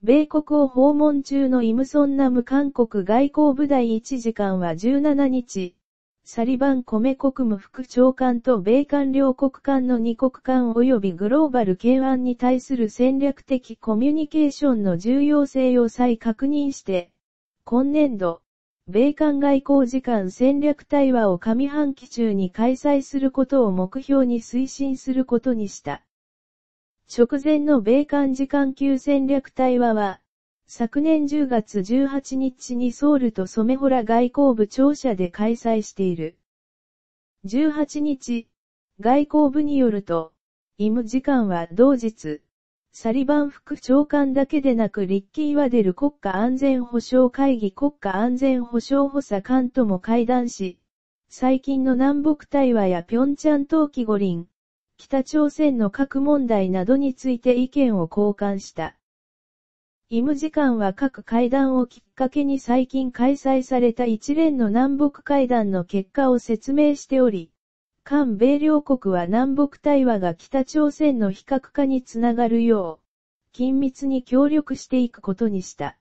米国を訪問中のイムソンナム韓国外交部第一次官は17日、サリバン米国務副長官と米韓両国間の二国間及びグローバル懸案に対する戦略的コミュニケーションの重要性を再確認して、今年度、米韓外交時間戦略対話を上半期中に開催することを目標に推進することにした。直前の米韓時間級戦略対話は、昨年10月18日にソウルとソメホラ外交部庁舎で開催している。18日、外交部によると、イム時間は同日、サリバン副長官だけでなくリッキー・ワデル国家安全保障会議国家安全保障補佐官とも会談し、最近の南北対話や平昌冬季五輪、北朝鮮の核問題などについて意見を交換した。イム時間は各会談をきっかけに最近開催された一連の南北会談の結果を説明しており、韓米両国は南北対話が北朝鮮の非核化につながるよう、緊密に協力していくことにした。